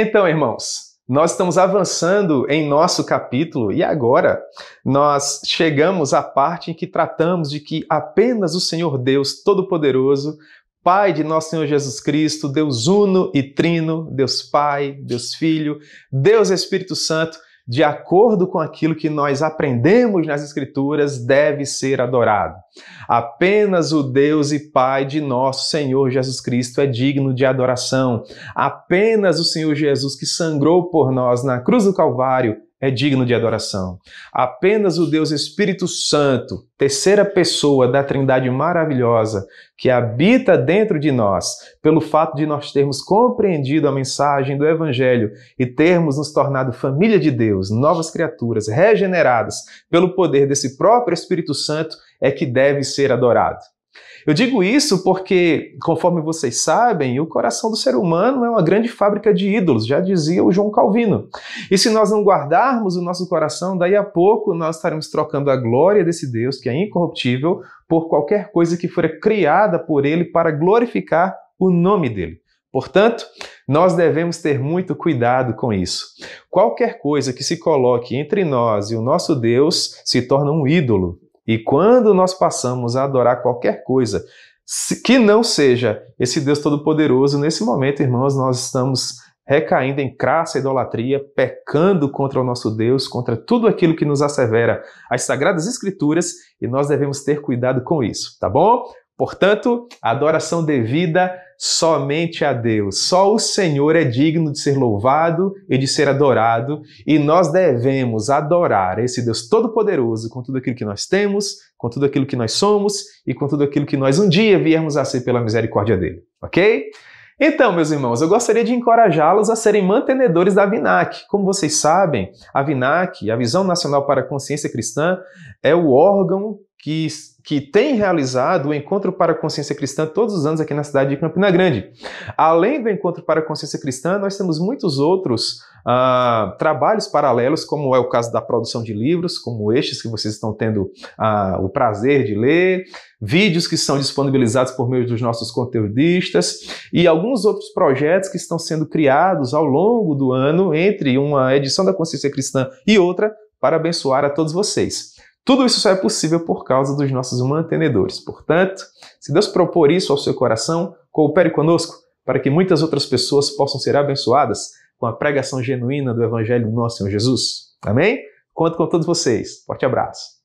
Então, irmãos, nós estamos avançando em nosso capítulo e agora nós chegamos à parte em que tratamos de que apenas o Senhor Deus Todo-Poderoso, Pai de nosso Senhor Jesus Cristo, Deus Uno e Trino, Deus Pai, Deus Filho, Deus Espírito Santo, de acordo com aquilo que nós aprendemos nas Escrituras, deve ser adorado. Apenas o Deus e Pai de nosso Senhor Jesus Cristo é digno de adoração. Apenas o Senhor Jesus, que sangrou por nós na cruz do Calvário, é digno de adoração. Apenas o Deus Espírito Santo, terceira pessoa da Trindade maravilhosa, que habita dentro de nós, pelo fato de nós termos compreendido a mensagem do Evangelho e termos nos tornado família de Deus, novas criaturas, regeneradas pelo poder desse próprio Espírito Santo, é que deve ser adorado. Eu digo isso porque, conforme vocês sabem, o coração do ser humano é uma grande fábrica de ídolos, já dizia o João Calvino. E se nós não guardarmos o nosso coração, daí a pouco nós estaremos trocando a glória desse Deus, que é incorruptível, por qualquer coisa que fora criada por ele para glorificar o nome dele. Portanto, nós devemos ter muito cuidado com isso. Qualquer coisa que se coloque entre nós e o nosso Deus se torna um ídolo, e quando nós passamos a adorar qualquer coisa que não seja esse Deus Todo-Poderoso, nesse momento, irmãos, nós estamos recaindo em crassa idolatria, pecando contra o nosso Deus, contra tudo aquilo que nos assevera as Sagradas Escrituras, e nós devemos ter cuidado com isso, tá bom? Portanto, adoração devida somente a Deus. Só o Senhor é digno de ser louvado e de ser adorado, e nós devemos adorar esse Deus Todo-Poderoso com tudo aquilo que nós temos, com tudo aquilo que nós somos e com tudo aquilo que nós um dia viermos a ser pela misericórdia dele. Ok? Então, meus irmãos, eu gostaria de encorajá-los a serem mantenedores da VINAC. Como vocês sabem, a VINAC, a Visão Nacional para a Consciência Cristã, é o órgão que, que tem realizado o Encontro para a Consciência Cristã todos os anos aqui na cidade de Campina Grande. Além do Encontro para a Consciência Cristã, nós temos muitos outros ah, trabalhos paralelos, como é o caso da produção de livros, como estes que vocês estão tendo ah, o prazer de ler, vídeos que são disponibilizados por meio dos nossos conteudistas e alguns outros projetos que estão sendo criados ao longo do ano entre uma edição da Consciência Cristã e outra para abençoar a todos vocês. Tudo isso só é possível por causa dos nossos mantenedores. Portanto, se Deus propor isso ao seu coração, coopere conosco para que muitas outras pessoas possam ser abençoadas com a pregação genuína do Evangelho do nosso Senhor Jesus. Amém? Conto com todos vocês. Forte abraço.